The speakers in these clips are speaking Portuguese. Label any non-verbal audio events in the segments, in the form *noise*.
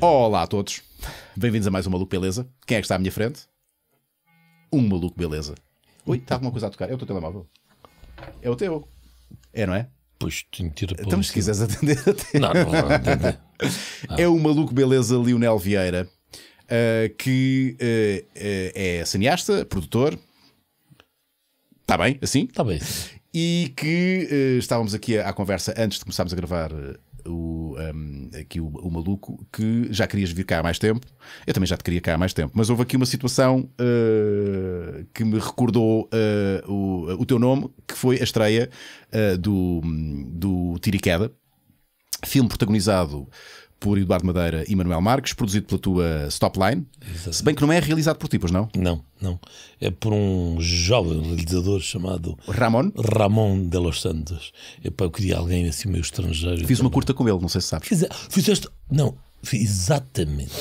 Olá a todos, bem-vindos a mais um Maluco Beleza. Quem é que está à minha frente? Um Maluco Beleza. Ui, está alguma coisa a tocar? É o teu telemóvel? É o teu. É, não é? Pois, tenho que tirar Então, se quiseres atender, *laughs* até. Não, não vou atender. Não. *laughs* É o Maluco Beleza Lionel Vieira, uh, que uh, é cineasta, produtor. Está bem, assim? Está bem. E que estávamos aqui à conversa antes de começarmos a gravar o, um, aqui o, o, maluco, que já querias vir cá há mais tempo, eu também já te queria cá há mais tempo, mas houve aqui uma situação uh, que me recordou uh, o, uh, o teu nome, que foi a estreia uh, do, do Tiriqueda, filme protagonizado por Eduardo Madeira e Manuel Marques, produzido pela tua Stopline. Exatamente. Se bem que não é realizado por tipos, não? Não, não. É por um jovem realizador chamado Ramon Ramon de los Santos. Epá, eu queria alguém assim meio estrangeiro. Fiz também. uma curta com ele, não sei se sabes. Fiz, fizeste. Não, Exatamente.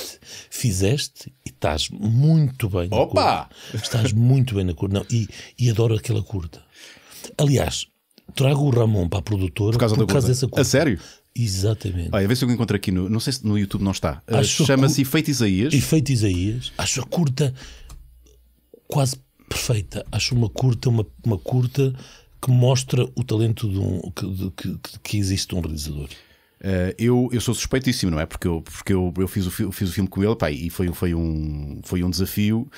Fizeste e estás muito bem. Opa! Estás muito bem na curta. Não, e, e adoro aquela curta. Aliás, trago o Ramon para a produtora por causa, por causa dessa curta. A sério? Exatamente. Olha, vê se eu encontro aqui, no, não sei se no YouTube não está. Uh, Chama-se Efeito Isaías. Efeito Isaías. Acho a curta quase perfeita. Acho uma curta, uma, uma curta que mostra o talento de um, que, que, que existe um realizador. Uh, eu, eu sou suspeitíssimo, não é? Porque eu, porque eu, eu fiz, o, fiz o filme com ele pá, e foi, foi, um, foi um desafio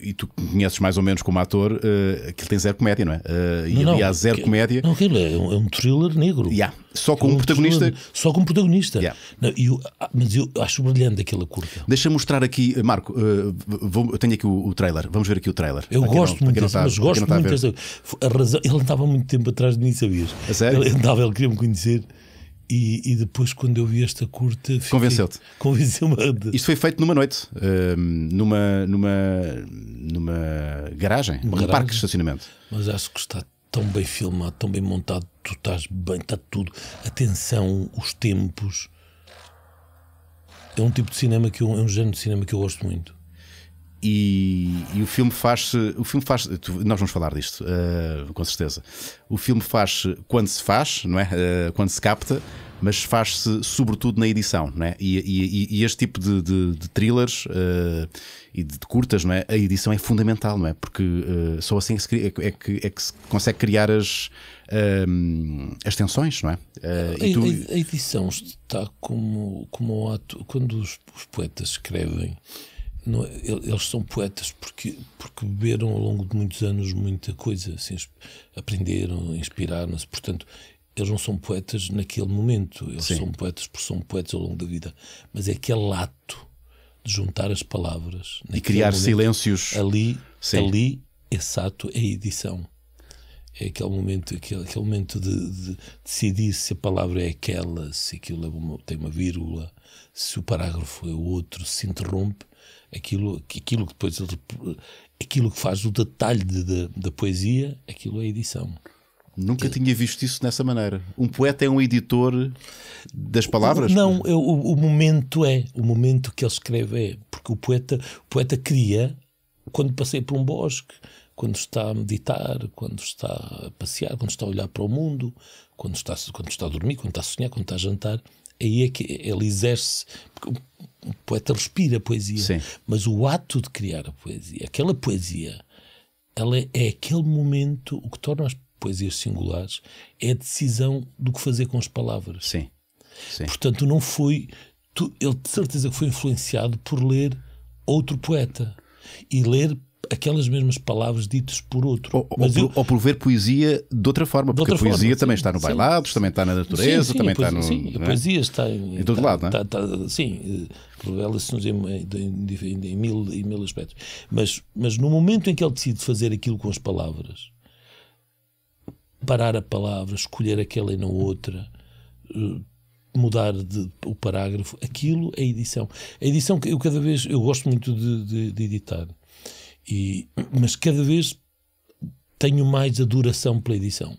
e tu conheces mais ou menos como ator, uh, aquilo tem zero comédia, não é? Uh, e não, aliás, zero que, comédia. Não, aquilo é, um, é um thriller negro. Yeah. Só com é um, um protagonista. Thriller, só com um protagonista. Yeah. Não, eu, ah, mas eu acho brilhante aquela curta. Deixa-me mostrar aqui, eh, Marco, uh, vou, eu tenho aqui o, o, trailer. Vamos ver aqui o trailer. Eu gosto não, muito, desse, tá, mas gosto muito. A, a razão, *laughs* ele andava muito tempo atrás de mim, sabias? A sério? Ele andava, ele queria me conhecer. E, e, depois, quando eu vi esta curta, convenceu-te. Convenceu-me. Isto foi feito numa noite, ehm, numa, numa, numa garagem, num parque de estacionamento. Mas acho que está tão bem filmado, tão bem montado, tu estás bem, está tudo. A tensão, os tempos. É um tipo de cinema que eu, é um género de cinema que eu gosto muito. E, e, o filme faz o filme faz nós vamos falar disto uh, com certeza o filme faz quando se faz não é uh, quando se capta mas faz-se sobretudo na edição não é? e, e, e este tipo de, de, de thrillers uh, e de, de, curtas não é a edição é fundamental não é porque só assim é que, se, é, é, que, é que se consegue criar as ehm, as tensões não é a, tu... a, edição está como como ato quando os, os poetas escrevem não, é? eles são poetas porque, porque beberam ao longo de muitos anos muita coisa, assim, aprenderam, inspiraram-se, portanto, eles não são poetas naquele momento, eles Sim. são poetas porque são poetas ao longo da vida, mas é aquele ato de juntar as palavras e criar momento, silêncios ali, Sim. ali esse ato é edição. É aquele momento, aquele, aquele momento de, de, de decidir se a palavra é aquela, se aquilo é uma, tem uma vírgula, se o parágrafo é outro, se interrompe aquilo, aquilo que depois aquilo que faz o detalhe de, de, da poesia, aquilo é edição. Nunca tinha visto isso nessa maneira. Um poeta é um editor das palavras? Não, eu, é o, o, momento é, o momento que ele escreve é, porque o poeta, o poeta cria quando passei por um bosque, quando está a meditar, quando está a passear, quando está a olhar para o mundo, quando está, quando está a dormir, quando está a sonhar, quando está a jantar, aí é que ele exerce. O poeta respira a poesia, Sim. mas o ato de criar a poesia, aquela poesia, ela é, é aquele momento, o que torna as poesias singulares é a decisão do que fazer com as palavras. Sim. Sim. Portanto, não foi. Tu, ele de certeza foi influenciado por ler outro poeta e ler aquelas mesmas palavras ditas por outro. Ou, mas ver eu... ou poesia de outra forma, porque outra a poesia forma, também sim, está no bailados, também está na natureza, sim, também poesia, está no. Sim, a é? poesia está em, em todo está, lado, está, é? está, sim, eh, ela se em, em, em, mil, em mil aspectos. Mas, mas no momento em que ele decide fazer aquilo com as palavras, parar a palavra, escolher aquela e não outra. Eh, mudar de, o parágrafo, aquilo é edição. A edição que eu cada vez eu gosto muito de, de, de editar e, mas cada vez tenho mais adoração pela edição.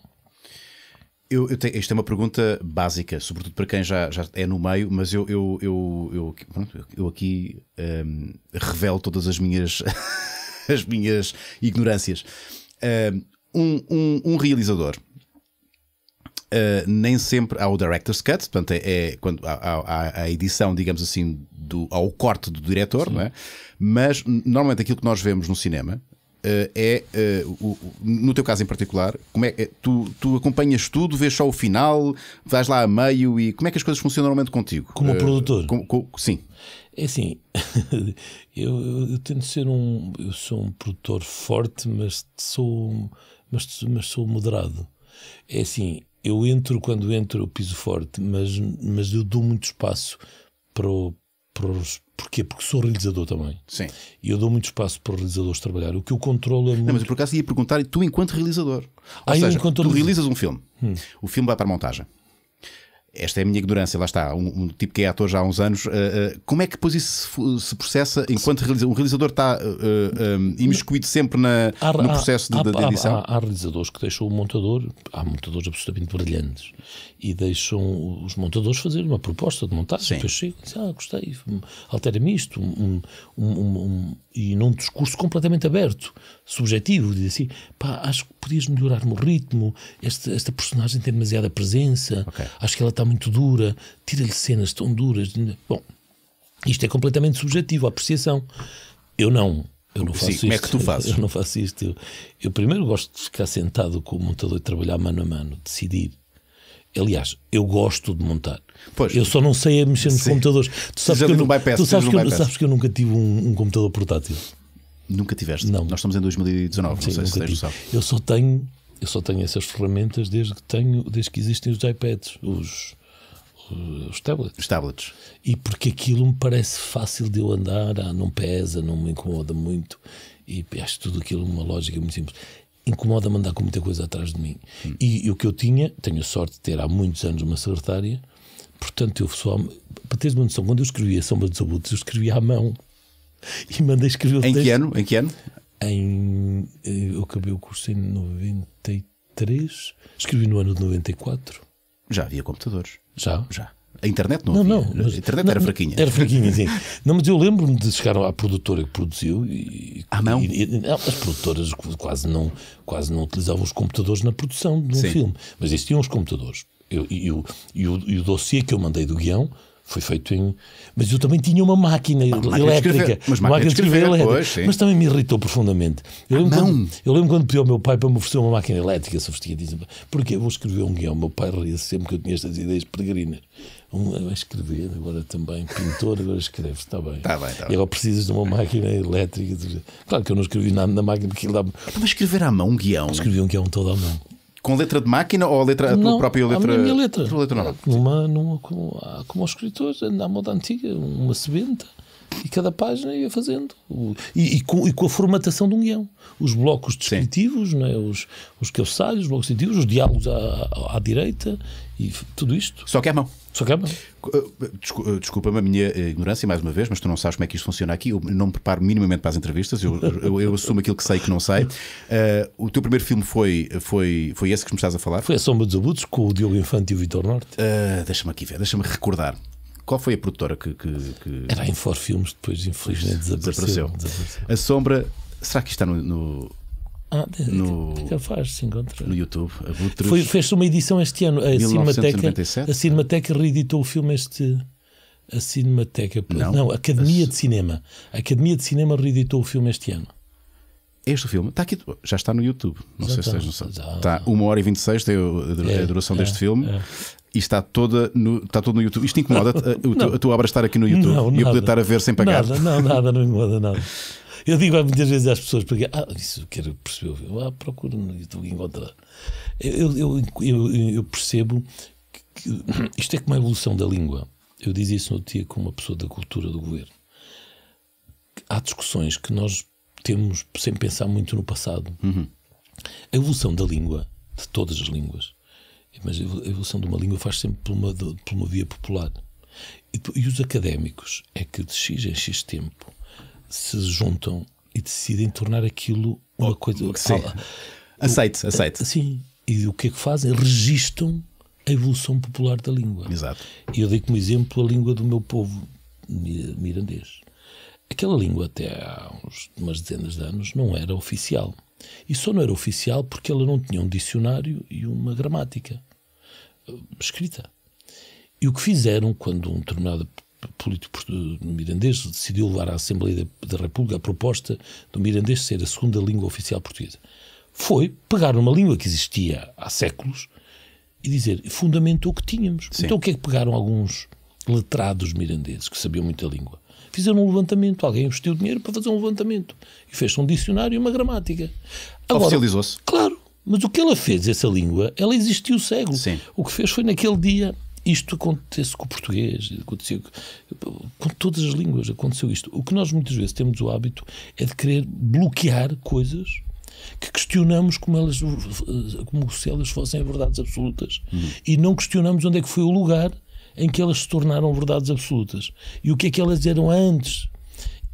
Eu, eu tenho, isto é uma pergunta básica, sobretudo para quem já, já é no meio, mas eu, eu, eu, eu, eu aqui um, revelo todas as minhas, *laughs* as minhas ignorâncias. Hum, um, um, um realizador Uh, nem sempre há o director's cut, portanto, é, é quando há, a edição, digamos assim, do, ao corte do diretor, Sim. não é? Mas normalmente aquilo que nós vemos no cinema uh, é, uh, o, no teu caso em particular, como é, é tu, tu, acompanhas tudo, vês só o final, vais lá a meio e como é que as coisas funcionam normalmente contigo? Como produtor? Com, com, sim. É assim, eu, *laughs* eu, eu, tento ser um. Eu sou um produtor forte, mas sou, mas, mas sou moderado. É assim, eu entro quando entro, eu piso forte, mas, mas eu dou muito espaço para, o, para os. Porquê? Porque sou realizador também. Sim. E eu dou muito espaço para os realizadores trabalhar. O que eu controlo é muito. Não, mas por acaso ia perguntar, tu enquanto realizador. Ou ah, seja, tu realizas um filme, hum. o filme vai para a montagem esta é a minha ignorância, lá está, um, um tipo que é ator já há uns anos, uh, uh, como é que depois isso se, se processa enquanto realiza, um realizador está uh, eh, um, imiscuído sempre na, há, no processo há, de, há, de, edição? Há, há, realizadores que deixam o montador, há montadores absolutamente brilhantes, e deixam os montadores fazerem uma proposta de montagem, Sim. depois chegam e dizem, ah, gostei, altera-me isto, um, um, e num discurso completamente aberto, subjetivo, diz assim, pá, acho que podias melhorar-me o ritmo, esta, esta personagem tem demasiada presença, okay. acho que ela está muito dura, tira-lhe cenas tão duras. Bom, isto é completamente subjetivo, a apreciação. Eu não. Eu não faço Sim, isto. Como é que tu fazes? *laughs* Eu não faço isto. Eu, eu primeiro gosto de ficar sentado com o montador e trabalhar mano a mano, decidir. Aliás, eu gosto de montar. Pois. Eu só não sei mexer nos computadores. Tu sabes, que eu, sabes que eu nunca tive um, um computador portátil. Nunca tiveste? Não. Nós estamos em 2019, Sim, não sei se tens Eu só tenho, eu só tenho essas ferramentas desde que tenho, desde que existem os iPads, os, eh, os tablets. Os tablets. E porque aquilo me parece fácil de eu andar, ah, não pesa, não me incomoda muito e acho tudo aquilo é uma lógica muito simples. Incomoda-me andar com muita coisa atrás de mim. Hum. E, e, o que eu tinha, tenho a sorte de ter há muitos anos uma secretária, portanto eu pessoal Para teres uma noção, quando eu escrevia Sombra dos Abutres, eu escrevia à mão. *laughs* e mandei escrever o em Que ano? Em que ano? Em, eh, eu acabei o curso em 93, escrevi no ano de 94. Já havia computadores. Já? Já. A internet não, não, havia. não mas, A internet não, era fraquinha. Era fraquinha, sim. *laughs* não, mas eu lembro-me de chegar à produtora que produziu e. À mão? E, e, as produtoras quase não, quase não utilizavam os computadores na produção de um sim. filme. Mas existiam os computadores. Eu, e, o, e, e o dossiê que eu mandei do guião foi feito em. Mas eu também tinha uma máquina elétrica. Mas máquina de escrever, pois, mas também me irritou profundamente. Eu lembro, ah, quando, eu lembro quando pedi ao meu pai para me oferecer uma máquina elétrica sofisticadíssima. Porque vou escrever um guião. Meu pai ria sempre que eu tinha estas ideias peregrinas. Um, a escrever, agora também, pintor, agora escreve, está bem. Está bem, está E agora precisas de uma máquina elétrica. Claro que eu não escrevi nada na máquina, porque lá... Então, mas escrever à mão um guião? Escrevi um guião todo à mão. Com letra de máquina ou a letra, a tua própria letra? A minha letra. A letra normal. numa, como, ah, como os escritores, na moda antiga, uma sebenta. E cada página ia fazendo. E, e, com, e, com, a formatação de um guião. Os blocos descritivos, é os, os calçalhos, os blocos descritivos, os diálogos à, à, direita e tudo isto. Só que é à mão. Sacama? Eh, eh, desculpa-me a minha eh, ignorância, mais uma vez, mas tu não sabes como é que isto funciona aqui. Eu não me preparo minimamente para as entrevistas, eu, eu, eu assumo aquilo que sei que não sei. Uh, o teu primeiro filme foi, foi, foi esse que me estás a falar? Foi A Sombra dos Abutres, com o Diogo Infante e o Vitor Norte. Uh, deixa-me aqui ver, deixa-me recordar. Qual foi a produtora que. que, que... Era a Infor Filmes, depois infelizmente desapareceu, desapareceu. desapareceu. A Sombra. Será que está no... no... Ah, no, capaz se encontrar. No YouTube, Abutres. Foi, fez uma edição este ano. A 1997? Cinemateca, a Cinemateca reeditou o filme este. A Cinemateca. Não, não Academia de Cinema. A Academia de Cinema reeditou o filme este ano. Este filme está aqui, já está no YouTube. Não já sei está, se tá, tens noção. Está 1 hora e 26 tem é, a duração é, deste é, filme. É. E está, toda no, está todo no YouTube. Isto incomoda a, a, tua obra estar aqui no YouTube não, e eu poder estar a ver sem pagar. Nada, não, nada, não incomoda nada. *laughs* Eu digo muitas vezes às pessoas, porque, ah, isso quero perceber, eu ah, procuro encontrar. Eu, eu, eu, eu percebo que, que *coughs* isto é como a evolução da língua. Eu dizia isso no dia com uma pessoa da cultura do governo. Há discussões que nós temos sem pensar muito no passado. Uhum. A evolução da língua, de todas as línguas, mas a evolução de uma língua faz sempre por uma, por uma via popular. E, e os académicos é que de X em X tempo se juntam e decidem tornar aquilo uma oh, coisa. Sim. aceite, aceite. Sim. E o que é que fazem? Registam a evolução popular da língua. Exato. E eu dei como exemplo a língua do meu povo mirandês. Aquela língua, até há uns, umas dezenas de anos, não era oficial. E só não era oficial porque ela não tinha um dicionário e uma gramática eh, escrita. E o que fizeram quando um determinado político mirandês decidiu levar à Assembleia da República a proposta do mirandês ser a segunda língua oficial portuguesa. Foi pegar uma língua que existia há séculos e dizer, fundamentou o que tínhamos. Sim. Então o que é que pegaram alguns letrados mirandeses que sabiam muita língua? Fizeram um levantamento, alguém investiu dinheiro para fazer um levantamento e fez um dicionário e uma gramática. Oficializou-se. Claro, mas o que ela fez, essa língua, ela existiu cego. Sim. O que fez foi naquele dia isto acontece com o português, aconteceu com todas as línguas, aconteceu isto. O que nós muitas vezes temos o hábito é de querer bloquear coisas que questionamos como, elas, como se elas fossem verdades absolutas uhum. e não questionamos onde é que foi o lugar em que elas se tornaram verdades absolutas e o que é que elas eram antes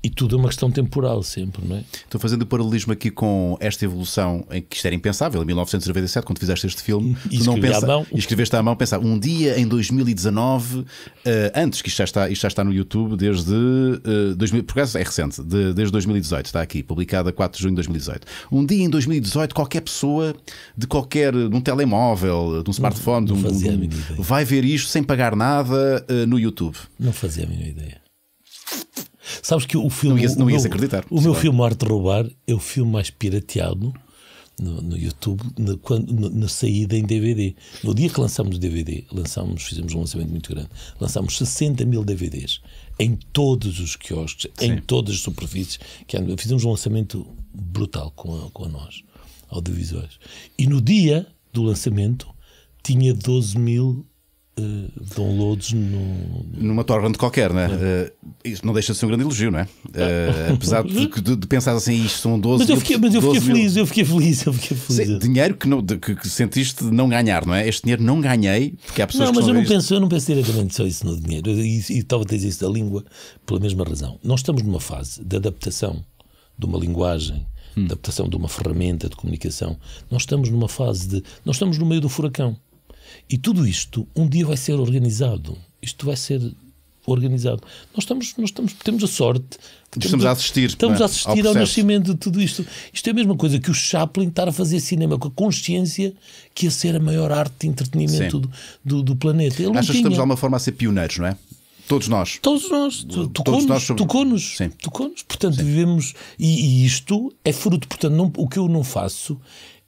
e tudo é uma questão temporal sempre, não é? Estou fazendo o paralelismo aqui com esta evolução em que isto era impensável, em 1997, quando fizeste este filme, *laughs* e tu não pensa, mão. E escreveste à mão, pensar, um dia em 2019, uh, eh, antes que isto já está, isto já está no YouTube, desde uh, eh, 2000, por acaso é recente, de, desde 2018, está aqui, publicada 4 de junho de 2018. Um dia em 2018, qualquer pessoa de qualquer, de um telemóvel, de um smartphone, não, não de um, de um vai ver isto sem pagar nada uh, no YouTube. Não fazia a mínima ideia. Sabes que o filme. Não ia, não ia meu, acreditar. O meu filme Arte de Roubar é o filme mais pirateado no, no YouTube na, quando, na, na saída em DVD. No dia que lançámos o DVD, lançámos, fizemos um lançamento muito grande, lançámos 60 mil DVDs em todos os quiosques, Sim. em todas as superfícies. Que, fizemos um lançamento brutal com a, com a nós, audiovisuais. E no dia do lançamento tinha 12 mil eh, downloads no... numa torrent qualquer, né? É. Uh, isso não deixa de ser um grande elogio, não é? Uh, apesar de, uhum. de, de, pensar assim, isto são 12 Mas eu fiquei, mas eu fiquei feliz, mil... eu fiquei feliz, eu fiquei feliz. Sim, dinheiro que, não, de, que, que sentiste não ganhar, não é? Este dinheiro não ganhei, porque há pessoas não, que mas não eu não, penso, eu não penso diretamente só isso no dinheiro. E, talvez isso da língua pela mesma razão. Nós estamos numa fase de adaptação de uma linguagem hum. adaptação de uma ferramenta de comunicação. Nós estamos numa fase de. Nós estamos no meio do furacão. E tudo isto um dia vai ser organizado. Isto vai ser organizado. Nós estamos, nós estamos temos a sorte. Estamos, estamos a assistir. Estamos é, a assistir ao, ao, nascimento de tudo isto. Isto é a mesma coisa que o Chaplin estar a fazer cinema com a consciência que ia ser a maior arte de entretenimento do, do, do, planeta. Ele Achas que estamos de alguma forma a ser pioneiros, não é? Todos nós. Todos nós. Tocou-nos. Tocou-nos. Tocou Portanto, Sim. vivemos. E, e, isto é fruto. Portanto, não, o que eu não faço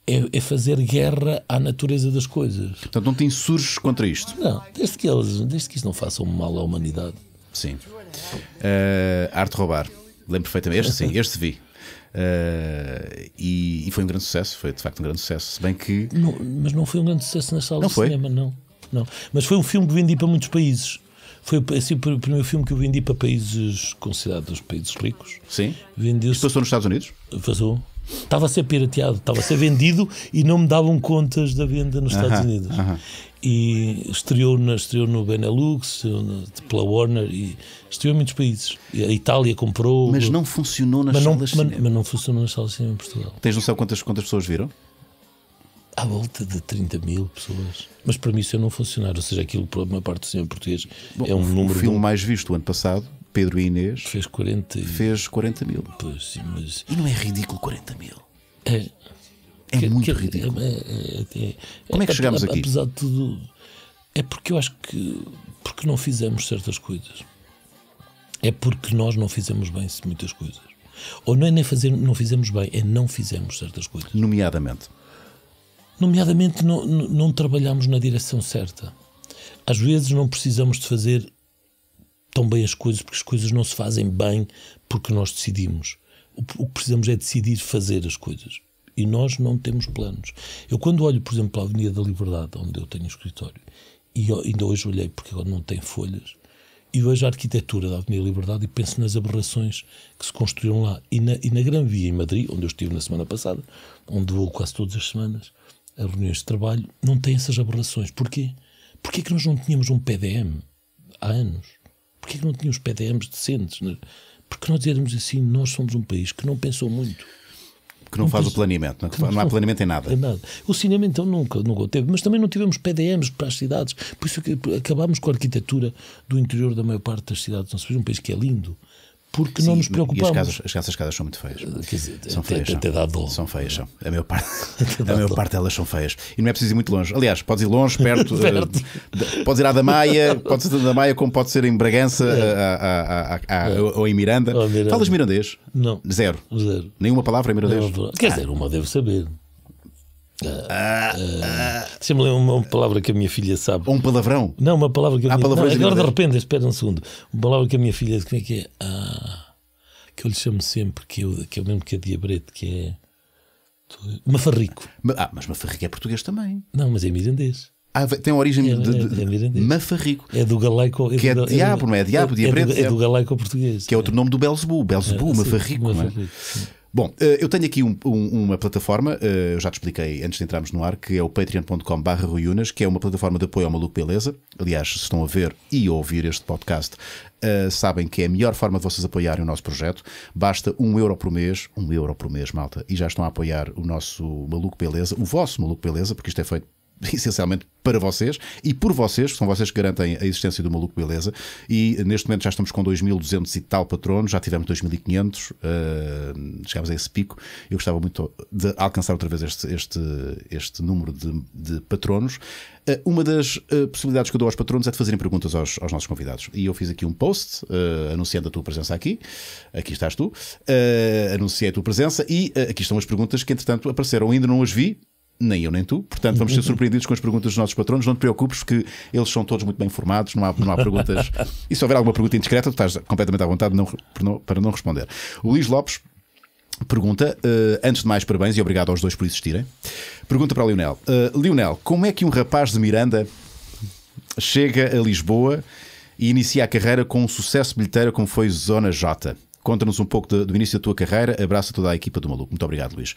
é, é, fazer guerra à natureza das coisas. Portanto, não te insurges contra isto? Não, desde que, eles, desde que isto não faça um mal à humanidade. Sim. Uh, arte Roubar, lembro perfeitamente. Este sim, este vi. Uh, e, e, foi um grande sucesso, foi de facto um grande sucesso. Se bem que. Não, mas não foi um grande sucesso na sala não de foi. cinema, não. não. Mas foi um filme que vendi para muitos países. Foi assim, o primeiro filme que eu vendi para países considerados países ricos. Sim. Vendeu-se. Passou nos Estados Unidos? Passou estava a ser pirateado, estava a ser vendido e não me davam contas da venda nos Estados uh -huh, Unidos. Uh -huh. E estreou, na, estreou no Benelux, pela Warner, e estreou em muitos países. A Itália comprou. Mas não funcionou nas mas salas mas, mas, não funcionou nas salas de cinema em Portugal. Tens noção quantas, quantas pessoas viram? à volta de 30 mil pessoas. Mas para mim isso é não funcionar, ou seja, aquilo para a maior parte do cinema português Bom, é um número. O filme de... mais visto o ano passado Pedro e Inês fez 40, fez 40 mil. Pois, sim, mas... E não é ridículo 40 mil? É, é que, muito que, ridículo. É, é-, é-, é- Como é que chegamos aqui? Apesar de tudo, é porque eu acho que porque não fizemos certas coisas. É porque nós não fizemos bem muitas coisas. Ou não é nem fazer, não fizemos bem, é não fizemos certas coisas. Nomeadamente. Nomeadamente, não, não, não trabalhamos na direção certa. Às vezes não precisamos de fazer tão bem as coisas, porque as coisas não se fazem bem porque nós decidimos. O que precisamos é decidir fazer as coisas. E nós não temos planos. Eu, quando olho, por exemplo, para a Avenida da Liberdade, onde eu tenho o escritório, e ainda hoje olhei porque agora não tem folhas, e vejo a arquitetura da Avenida Liberdade e penso nas aberrações que se construíram lá. E na, e na Gran Via, em Madrid, onde eu estive na semana passada, onde vou quase todas as semanas a reuniões de trabalho, não tem essas aberrações. Porquê? Porquê é que nós não tínhamos um PDM há anos? Porquê que não tínhamos PDMs decentes? Né? Porque não dizemos assim, nós somos um país que não pensou muito. Que não, não faz penso, o planeamento, não, é não, não, há planeamento em nada. nada. O cinema então nunca, nunca teve, mas também não tivemos PDMs para as cidades, por isso é que acabámos com a arquitetura do interior da maior parte das cidades. se somos um país que é lindo, porque Sim, não nos preocupamos. as, casas, as casas, casas são muito feias. Eh, quer dizer, são feias. Até, São feias, são. A maior parte, *laughs* a maior parte delas são feias. E não é preciso ir muito longe. Aliás, podes ir longe, perto. *laughs* Eh, perto. Uh, podes ir à da Maia. pode ser da Maia, como pode ser em Bragança ou em Miranda. Falas mirandês? Não. Zero. Zero. Nenhuma palavra em mirandês? Quer ah. dizer, uma deve saber. Ah, Deixa-me ah. ler é uma, uma, palavra que a minha filha sabe. Um palavrão? Não, uma palavra que a minha filha Agora de repente, espera um segundo. Uma palavra que a minha filha. Como é que é? Ah, que eu lhe chamo sempre, que, eu, que é o mesmo que a é diabrete, que é. Mafarrico. Ah, mas mafarrico é português também. Não, mas é mirandês. Ah, tem origem é, de, é, de, é, é, de mafarrico. É do galaico. que é, do, diabo, não é? Diabo, é, é, do, é do galaico português. Que é outro nome do Belzebu. Belzebu, mafarrico. mafarrico Bom, eh, eu tenho aqui um, um, uma plataforma, eh, eu já te expliquei antes de entrarmos no ar, que é o patreon.com.br que é uma plataforma de apoio ao Maluco Beleza. Aliás, se estão a ver e a ouvir este podcast, eh, sabem que é a melhor forma de vocês apoiarem o nosso projeto. Basta um euro por mês, um euro por mês, malta, e já estão a apoiar o nosso Maluco Beleza, o vosso Maluco Beleza, porque isto é feito *laughs* essencialmente para vocês e por vocês, que são vocês que garantem a existência do Maluco Beleza. E neste momento já estamos com 2.200 e tal patronos, já tivemos 2.500, uh, chegámos a esse pico. Eu gostava muito de alcançar outra vez este, este, este número de, de patronos. Uh, uma das uh, possibilidades que eu dou aos patronos é de fazerem perguntas aos, aos nossos convidados. E eu fiz aqui um post eh, anunciando a tua presença aqui. Aqui estás tu. anunciei a tua presença e aqui estão as perguntas que, entretanto, apareceram. ainda não as vi nem eu nem tu, portanto vamos ser *laughs* surpreendidos com as perguntas dos nossos patronos. Não te preocupes, porque eles são todos muito bem formados, não há, não há perguntas. *laughs* E se houver alguma pergunta indiscreta, tu estás completamente à vontade não, para não responder. O Luís Lopes pergunta, uh, antes de mais, parabéns e obrigado aos dois por existirem. Pergunta para Lionel: uh, Lionel, como é que um rapaz de Miranda chega a Lisboa e inicia a carreira com um sucesso bilheteiro como foi Zona J? Conta-nos um pouco de, do início da tua carreira, abraça toda a equipa do Maluco. Muito obrigado, Luís.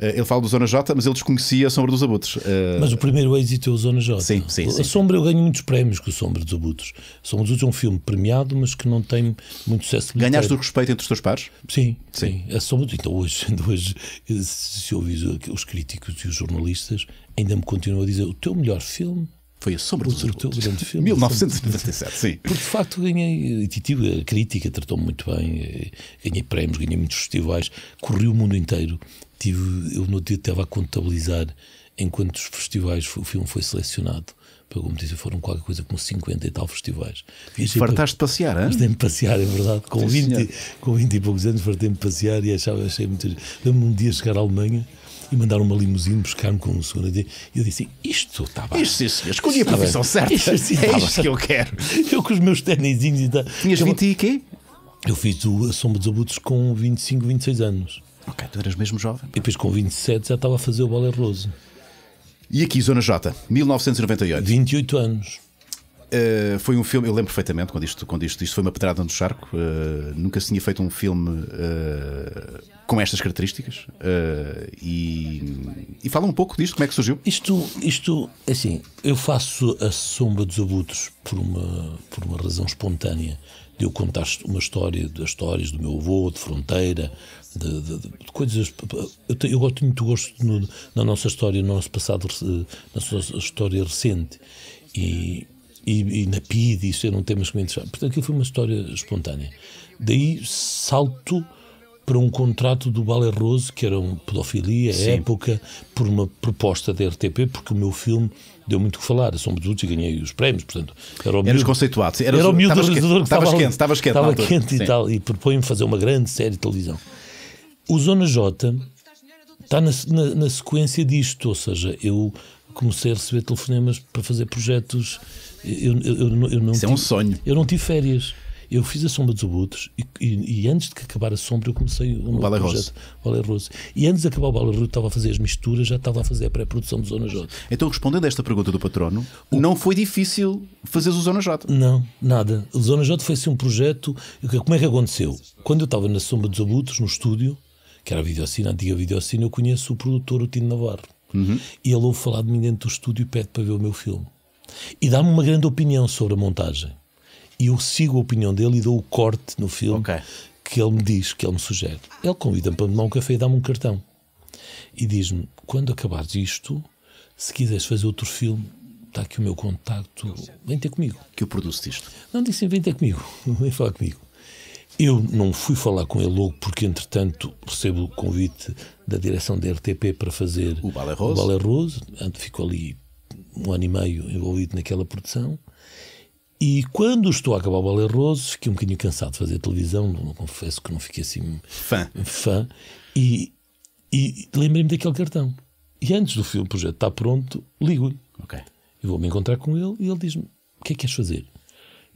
Eh, ele fala do Zona J, mas ele desconhecia a Sombra dos Abutres. Eh, mas o primeiro êxito é o Zona J. Sim, sim, A Sombra eu ganho muitos prémios com o Sombra dos Abutres. A Sombra dos Abutres é um filme premiado, mas que não tem muito sucesso. Ganhaste o respeito entre os teus pares? Sim, sim. sim. A Sombra, então hoje, *laughs* hoje se ouvis os críticos e os jornalistas, ainda me continuam a dizer o teu melhor filme foi a Sombra dos Abutres. grande filme. 1997, *laughs* sim. Porque de facto ganhei, tive a crítica, tratou-me muito bem, eh, ganhei prémios, ganhei muitos festivais, corri o mundo inteiro tive, eu no dia estava a contabilizar em quantos festivais o filme foi selecionado para como competição foram qualquer coisa como 50 e tal festivais. Viajei Fartaste para... de passear, hein? Fartei-me passear, é verdade. Com, Sim, 20, com 20 e poucos anos, fartei-me passear e achava, achei muito. Lembro-me um dia chegar à Alemanha e mandaram uma limusine buscar-me com um segundo dia. E eu disse: Isto está bem. Isto, isso Escolhi a profissão certa. Isto, é isto que eu quero. Eu com os meus ténis e tal. Tinhas 20 e quê? Eu fiz o, a Sombra dos Abutres com 25, 26 anos. Ok, tu eras mesmo jovem. E depois com 27 já estava a fazer o Ballet Rose. E aqui, Zona J, 1998. 28 anos. Uh, foi um filme, eu lembro perfeitamente quando isto, quando isto, isto foi uma pedrada no charco. Uh, nunca se tinha feito um filme uh, com estas características. e, e fala um pouco disto, como é que surgiu. Isto, isto é assim, eu faço a sombra dos abutres por uma, por uma razão espontânea de eu contar uma história, das histórias do meu avô, de fronteira, de, de, de coisas. Eu, tenho, eu gosto muito gosto no, na nossa história, no nosso passado, na nossa história recente. E, e, e na PID, isso eram temas que me interessavam. Portanto, aquilo foi uma história espontânea. Daí salto para um contrato do Balerroso, que era um pedofilia Sim. época, por uma proposta da RTP, porque o meu filme deu muito que falar. Eu sou e ganhei os prémios, portanto, era o Eras miúdo, conceituado. Eras, era o miúdo estavas realizador que estava quente, estava quente, estava quente e tal, e propõe-me fazer uma grande série de televisão. O Zona J está na, na, na sequência disto, ou seja, eu comecei a receber telefonemas para fazer projetos. Eu, eu, eu, eu não Isso tive, é um sonho. Eu não tive férias. Eu fiz a Sombra dos Abutres e, e, e, antes de que acabar a Sombra eu comecei um o Ballet projeto. Ballet Rose. E antes de acabar o Ballet Rose estava a fazer as misturas, já estava a fazer a pré-produção do Zona J. Então respondendo a esta pergunta do patrono, o... não foi difícil fazer o Zona J? Não, nada. O Zona J foi assim um projeto, como é que aconteceu? Quando eu estava na Sombra dos Abutres, no estúdio, que era a videocina, a antiga videocina, eu conheço o produtor, o Tino Navarro. Uhum. E ele ouve falar de mim dentro do estúdio e pede para ver o meu filme. E dá-me uma grande opinião sobre a montagem e eu sigo a opinião dele e dou o corte no filme okay. que ele me diz, que ele me sugere. Ele convida-me para me dar um café e dá-me um cartão. E diz-me: quando acabares isto, se quiseres fazer outro filme, está aqui o meu contacto, vem ter comigo. Que eu produzo isto. Não disse: vem ter comigo, *laughs* vem falar comigo. Eu não fui falar com ele logo, porque entretanto recebo o convite da direção da RTP para fazer o Balé Rose. O Ballet Rose. Ficou ali um ano e meio envolvido naquela produção. E quando estou a acabar o Ballet Rose, fiquei um bocadinho cansado de fazer televisão, não, confesso que não fiquei assim fã. fã e, e lembrei-me daquele cartão. E antes do filme, o projeto está pronto, ligo-lhe. Ok. E vou me encontrar com ele e ele diz-me: O que é que queres fazer?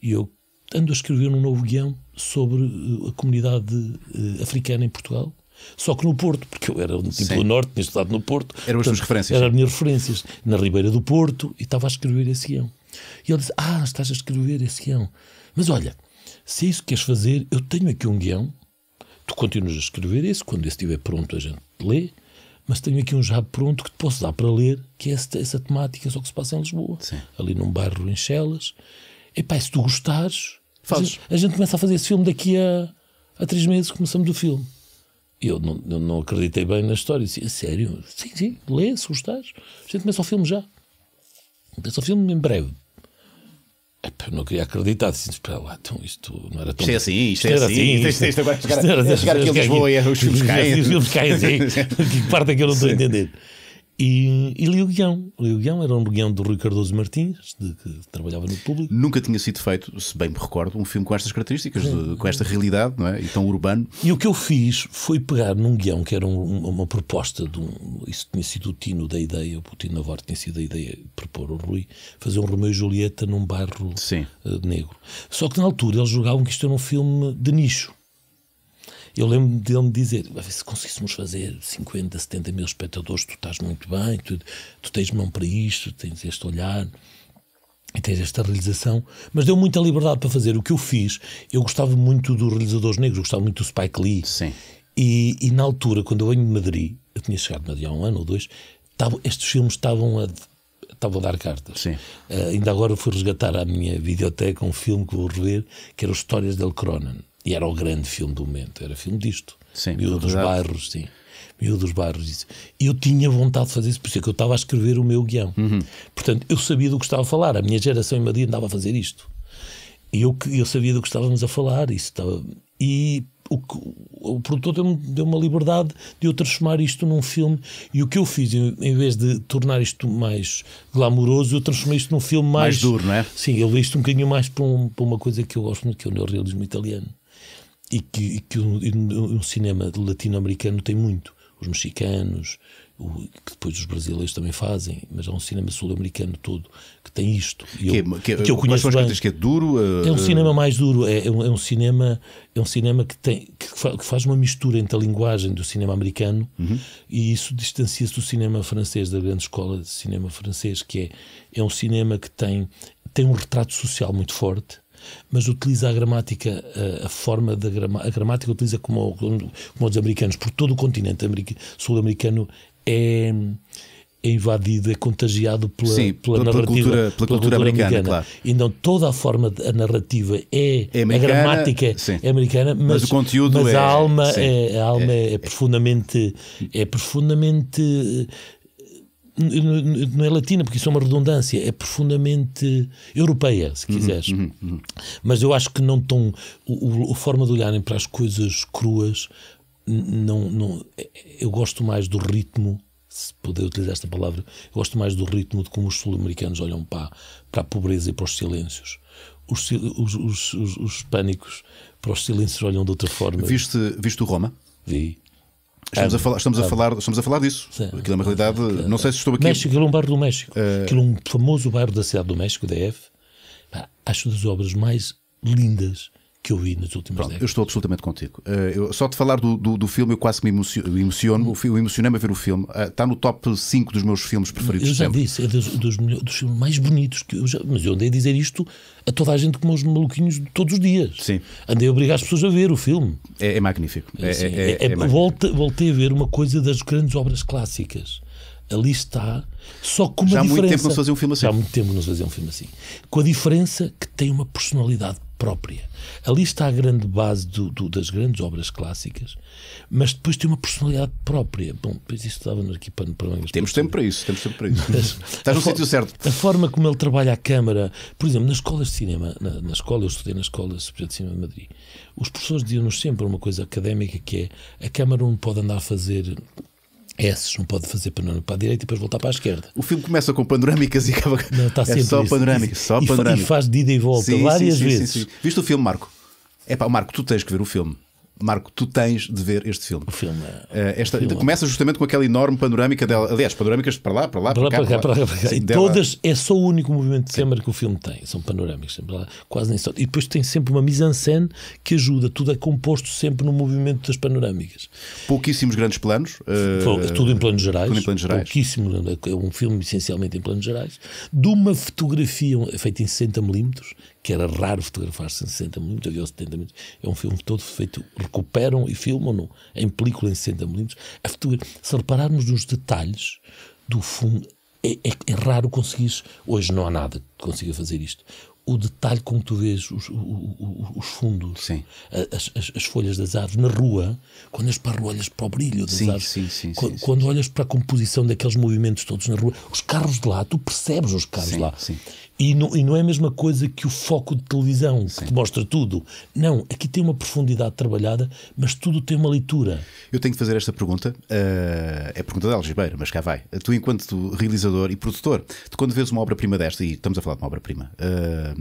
E eu ando a escrever um novo guião sobre eh, a comunidade uh, africana em Portugal. Só que no Porto, porque eu era tipo Sim. do Norte, tinha estudado no Porto. Eram as minhas referências. Eram as minhas referências. Na Ribeira do Porto, e estava a escrever esse guião. E ele disse: Ah, estás a escrever esse guião. Mas olha, se é isso que queres fazer, eu tenho aqui um guião. Tu continuas a escrever esse, quando esse estiver pronto a gente lê, mas tenho aqui um já pronto que te posso dar para ler, que é essa, essa temática só que se passa em Lisboa, Sim. ali num bairro em Chelas. e pá, se tu gostares, Fazes. A, gente, a gente começa a fazer esse filme daqui a, a três meses, começamos o filme. E eu não, eu não acreditei bem na história. Disse, é sério? Sim, sim, lê, se gostares. A gente começa o filme já. Começa o filme em breve. Epá, não queria acreditar. Disse, espera lá, então isto não era tão. Isto é assim, isto, isto é assim. assim isto, é assim, agora *laughs* isto era, chegar aqui a assim, Lisboa e assim, os filmes caem. Os filmes caem *laughs* que parte é que eu não estou a entender? E, e li o guião. Li o guião era um guião do Rui Cardoso Martins, de, que trabalhava no público. Nunca tinha sido feito, se bem me recordo, um filme com estas características, de, com esta realidade, não é? E tão urbano. E o que eu fiz foi pegar num guião que era um, uma, proposta de um. Isso tinha sido o Tino da ideia, o Tino Navarro tinha sido a ideia propor o Rui, fazer um Romeu e Julieta num bairro Sim. Eh, negro. Só que na altura eles julgavam que isto era um filme de nicho. Eu lembro-me dele me dizer: se conseguíssemos fazer 50, 70 mil espectadores, tu estás muito bem, tu, tu tens mão para isto, tens este olhar e tens esta realização, mas deu muita liberdade para fazer. O que eu fiz, eu gostava muito dos realizadores negros, eu gostava muito do Spike Lee. Sim. E, e na altura, quando eu venho de Madrid, eu tinha chegado de Madrid há um ano ou dois, tavam, estes filmes estavam a estava a dar cartas. Uh, ainda agora fui resgatar à minha videoteca um filme que vou rever, que era Histórias del Cronan, e era o grande filme do momento, era filme disto. Sim, Miúdo dos Bairros, sim. Miúdo dos Bairros, isso. Eu tinha vontade de fazer isso, por isso é que eu estava a escrever o meu guião. Uhum. Portanto, eu sabia do que estava a falar, a minha geração em Madrid andava a fazer isto. E eu, eu sabia do que estávamos a falar, isso estava... E o, o produtor deu-me deu uma liberdade de eu transformar isto num filme. E o que eu fiz, em vez de tornar isto mais glamouroso, eu transformei isto num filme mais. Mais duro, não é? Sim, eu li isto um bocadinho mais para, um, para uma coisa que eu gosto muito, que é o neorrealismo italiano e que, e que cinema latino-americano tem muito. Os mexicanos, o, que depois os brasileiros também fazem, mas há é um cinema sul-americano todo que tem isto. E que, é eu, que, é- que eu conheço bem. Que é duro? Uh, é um eh, cinema mais duro, é, é, um, é, um, cinema, é um cinema que, tem, que, fa, que, faz uma mistura entre a linguagem do cinema americano uhum. e isso distancia-se do cinema francês, da grande escola de cinema francês, que é, é um cinema que tem, tem um retrato social muito forte, mas utiliza a gramática, eh, a, forma da gramática, a gramática utiliza como, como, os americanos, por todo o continente sul-americano é é invadido, é contagiado pela, Sim, pela, pela, narrativa, cultura, pela, pela cultura, americana. americana. Claro. Então toda a forma, da narrativa é, é a gramática sim. é americana, mas, mas o conteúdo mas é, a alma, sim, é, a alma é, é, é profundamente, é profundamente não é latina, porque isso é uma redundância, é profundamente europeia, se uhum, quiseres. Uhum, uhum, uhum. Mas eu acho que não tão. O, a forma de olharem para as coisas cruas, não, não, é, é, eu gosto mais do ritmo, se puder utilizar esta palavra, eu gosto mais do ritmo de como os sul-americanos olham para, para a pobreza e para os silêncios. Os, os, os, os, os pânicos para os silêncios olham de outra forma. Viste, viste o Roma? Vi. Estamos, ah, a, falar, estamos, ah, a falar, estamos a falar disso. Sim, aquilo é uma realidade. Ah, não sei se estou aqui. México, aquilo é um bairro do México. Uh, aquilo é um famoso bairro da cidade do México, DF. Pá, acho das obras mais lindas que eu vi nos últimos Pronto, Eu estou absolutamente contigo. Eh, eu, só de falar do, do, do, filme, eu quase me emociono. Hum. Eu emocionei-me a ver o filme. Eh, está no top 5 dos meus filmes preferidos. Eu já sempre. disse, é dos, dos, dos, filmes mais bonitos. Que eu já, mas eu andei a dizer isto a toda a gente, como os maluquinhos, todos os dias. Sim. Andei a obrigar as pessoas a ver o filme. É, é magnífico. É, é, assim, é, é, é magnífico. Voltei, voltei a ver uma coisa das grandes obras clássicas ali está, só com uma Já diferença. Já há muito tempo não se fazia um filme assim. Já há assim. muito tempo não se fazia um filme assim. Com a diferença que tem uma personalidade própria. Ali está a grande base do, do, das grandes obras clássicas, mas depois tem uma personalidade própria. Bom, depois isso estava aqui para, para Temos tempo para isso, temos tempo para isso. Mas, Estás no sítio certo. A forma como ele trabalha a câmara, por exemplo, nas escolas de cinema, na, na escola, eu estudei na escola Superior de Cinema de Madrid, os professores diziam-nos sempre uma coisa académica que é a câmara não pode andar a fazer esses não pode fazer para a direita e depois voltar para a esquerda. O filme começa com panorâmicas e acaba. Não, está é sempre só panorâmicas, só panorâmicas. panorâmica. E faz de ida e volta sim, várias sim, sim, vezes. Viste o filme, Marco? É pá, Marco, tu tens que ver o filme. Marco, tu tens de ver este filme. O filme. É... Eh, esta, o filme. É começa justamente com aquela enorme panorâmica dela. Aliás, panorâmicas para lá, para lá, para, lá, cá, para cá. Para lá, para cá. Sim, e todas, é só o único movimento de câmara que o filme tem. São panorâmicas, sempre lá, quase nem só. E depois tem sempre uma mise-en-scène que ajuda. Tudo é composto sempre no movimento das panorâmicas. Pouquíssimos grandes planos. Uh... Tudo em planos gerais. Tudo em planos gerais. Pouquíssimo. É um filme essencialmente em planos gerais. De uma fotografia feita em 60 milímetros, que era raro fotografar -se em 60 mm ou 70 mm. É um filme todo feito, recuperam e filmam no, em película em 60 mm. A fotografia, se repararmos nos detalhes do fundo, é, é, é raro conseguir. Hoje não há nada que consiga fazer isto o detalhe com que tu vês os, os, os fundos, as, as, as, folhas das árvores na rua, quando olhas para a rua, olhas para o brilho das sim, árvores, sim, sim, quando, quando olhas para a composição daqueles movimentos todos na rua, os carros de lá, tu percebes os carros lá. E não, e não, é a mesma coisa que o foco de televisão, que te mostra tudo. Não, aqui tem uma profundidade trabalhada, mas tudo tem uma leitura. Eu tenho que fazer esta pergunta, uh, é pergunta de Algebeira, mas cá vai. Tu, enquanto realizador e produtor, tu quando vês uma obra-prima desta, e estamos a falar de uma obra-prima. Uh,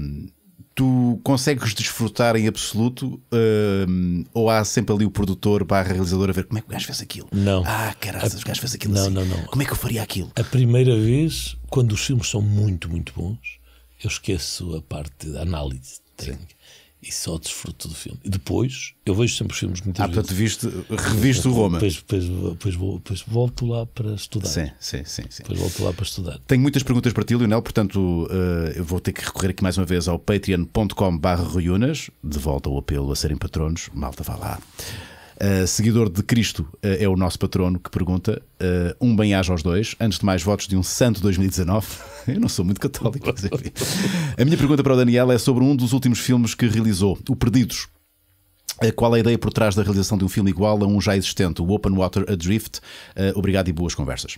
tu consegues desfrutar em absoluto uh, ou há sempre ali o produtor barra realizador a ver como é que o gajo fez aquilo? Não. Ah, caralho, o gajo fez aquilo não, assim. Não, não, Como é que eu faria aquilo? A primeira vez, quando os filmes são muito, muito bons, eu esqueço a parte da análise técnica e só desfruto do filme. E depois, eu vejo sempre os filmes muito ah, Ah, portanto, viste, reviste o Roma. Depois, depois, depois, depois, volto lá para estudar. Sim, sim, sim, sim. Depois volto lá para estudar. Tenho muitas perguntas para ti, Lionel portanto, eh, eu vou ter que recorrer aqui mais uma vez ao patreon.com.br, de volta ao apelo a serem patronos. Malta, vá lá. Eh, seguidor de Cristo uh, é o nosso patrono que pergunta: uh, um bem-aja aos dois. Antes de mais, votos de um santo 2019. *laughs* Eu não sou muito católico, mas enfim. A minha pergunta para o Daniel é sobre um dos últimos filmes que realizou, O Perdidos. Qual é a ideia por trás da realização de um filme igual a um já existente, o Open Water Adrift? Obrigado e boas conversas.